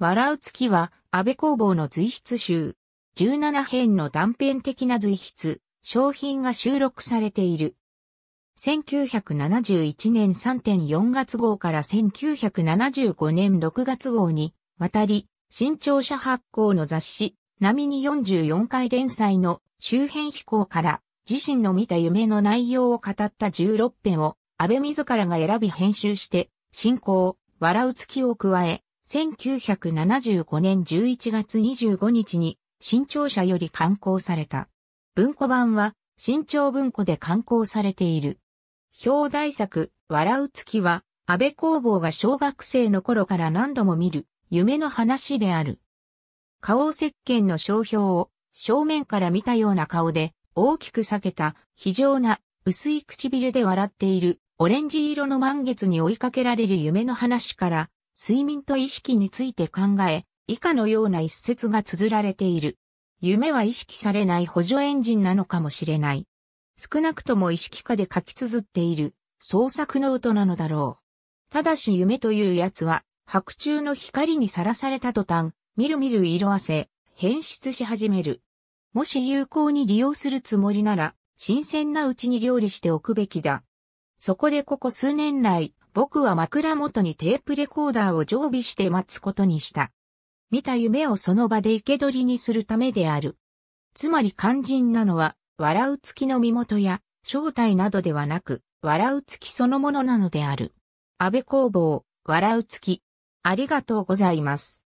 笑う月は、安倍工房の随筆集。17編の断片的な随筆、商品が収録されている。1971年3.4月号から1975年6月号に、渡り、新潮社発行の雑誌、波に44回連載の周辺飛行から自身の見た夢の内容を語った16編を安倍自らが選び編集して、進行、笑う月を加え、1975年11月25日に新潮社より刊行された。文庫版は新潮文庫で刊行されている。表題作、笑う月は、安倍工房が小学生の頃から何度も見る、夢の話である。花王石鹸の商標を正面から見たような顔で大きく裂けた非常な薄い唇で笑っているオレンジ色の満月に追いかけられる夢の話から睡眠と意識について考え、以下のような一節が綴られている。夢は意識されない補助エンジンなのかもしれない。少なくとも意識下で書き綴っている創作ノートなのだろう。ただし夢というやつは、白昼の光にさらされた途端、みるみる色あせ、変質し始める。もし有効に利用するつもりなら、新鮮なうちに料理しておくべきだ。そこでここ数年来、僕は枕元にテープレコーダーを常備して待つことにした。見た夢をその場で生け捕りにするためである。つまり肝心なのは、笑う月の身元や正体などではなく、笑う月そのものなのである。安倍工房、笑う月。ありがとうございます。